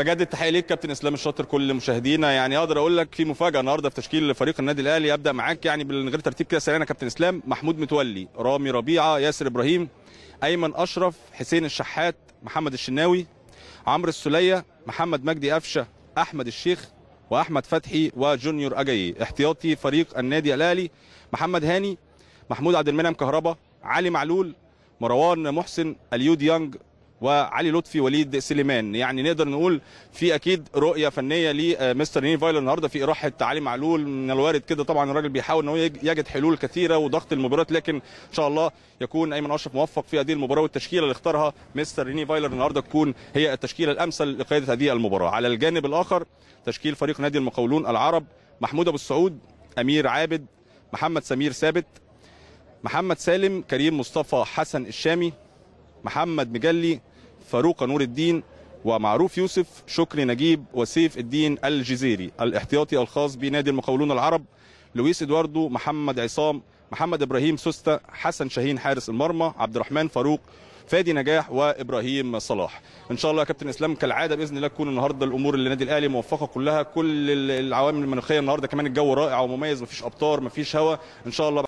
بجد التحيه ليك كابتن اسلام الشاطر كل مشاهدينا يعني اقدر اقول لك في مفاجاه النهارده في تشكيل فريق النادي الاهلي ابدا معاك يعني من غير ترتيب كده سريعا كابتن اسلام محمود متولي رامي ربيعه ياسر ابراهيم ايمن اشرف حسين الشحات محمد الشناوي عمرو السليه محمد مجدي قفشه احمد الشيخ واحمد فتحي وجونيور اجاي احتياطي فريق النادي الاهلي محمد هاني محمود عبد المنعم كهربا علي معلول مروان محسن اليود يانج وعلي لطفي وليد سليمان يعني نقدر نقول في اكيد رؤيه فنيه لمستر آه، نيني فايلر النهارده في اراحه علي معلول من الوارد كده طبعا الراجل بيحاول ان هو يجد حلول كثيره وضغط المباريات لكن ان شاء الله يكون ايمن اشرف موفق في هذه المباراه والتشكيله اللي اختارها مستر نيني فايلر النهارده تكون هي التشكيله الامثل لقياده هذه المباراه على الجانب الاخر تشكيل فريق نادي المقاولون العرب محمود ابو السعود امير عابد محمد سمير ثابت محمد سالم كريم مصطفى حسن الشامي محمد مجلي فاروق نور الدين ومعروف يوسف شكري نجيب وسيف الدين الجزيري الاحتياطي الخاص بنادي المقاولون العرب لويس ادواردو محمد عصام محمد ابراهيم سوستا حسن شاهين حارس المرمى عبد الرحمن فاروق فادي نجاح وابراهيم صلاح ان شاء الله يا كابتن اسلام كالعاده باذن الله تكون النهارده الامور اللي النادي الاهلي موفقه كلها كل العوامل المناخيه النهارده كمان الجو رائع ومميز مفيش ابطار مفيش هواء ان شاء الله